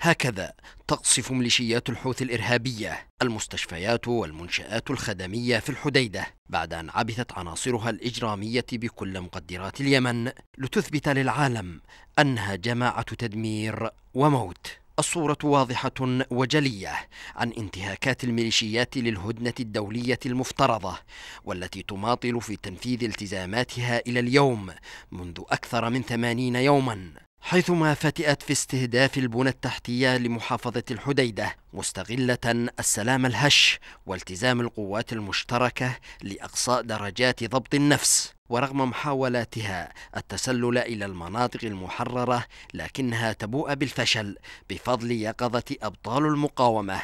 هكذا تقصف ميليشيات الحوثي الإرهابية المستشفيات والمنشآت الخدمية في الحديدة بعد أن عبثت عناصرها الإجرامية بكل مقدرات اليمن لتثبت للعالم أنها جماعة تدمير وموت الصورة واضحة وجلية عن انتهاكات الميليشيات للهدنة الدولية المفترضة والتي تماطل في تنفيذ التزاماتها إلى اليوم منذ أكثر من ثمانين يوما حيثما فتئت في استهداف البنى التحتية لمحافظة الحديدة مستغلة السلام الهش والتزام القوات المشتركة لأقصى درجات ضبط النفس ورغم محاولاتها التسلل إلى المناطق المحررة لكنها تبوء بالفشل بفضل يقظة أبطال المقاومة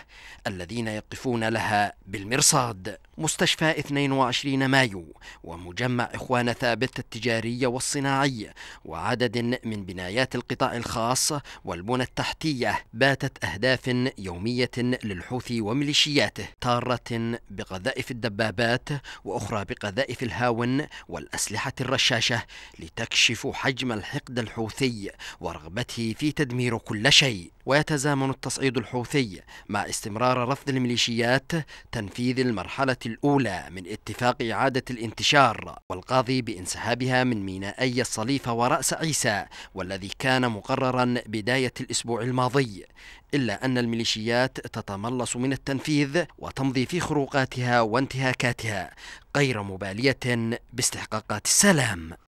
الذين يقفون لها بالمرصاد مستشفى 22 مايو ومجمع إخوان ثابت التجاري والصناعي وعدد من بنايات القطاع الخاص والبنى التحتية باتت أهداف يومية للحوثي وميليشياته تارة بقذائف الدبابات وأخرى بقذائف الهاون والأسفل الأسلحة الرشاشة لتكشف حجم الحقد الحوثي ورغبته في تدمير كل شيء ويتزامن التصعيد الحوثي مع استمرار رفض الميليشيات تنفيذ المرحلة الأولى من اتفاق إعادة الانتشار والقاضي بانسحابها من مينائي الصليفة ورأس عيسى والذي كان مقررا بداية الأسبوع الماضي إلا أن الميليشيات تتملص من التنفيذ وتمضي في خروقاتها وانتهاكاتها غير مبالية باستحقاقات السلام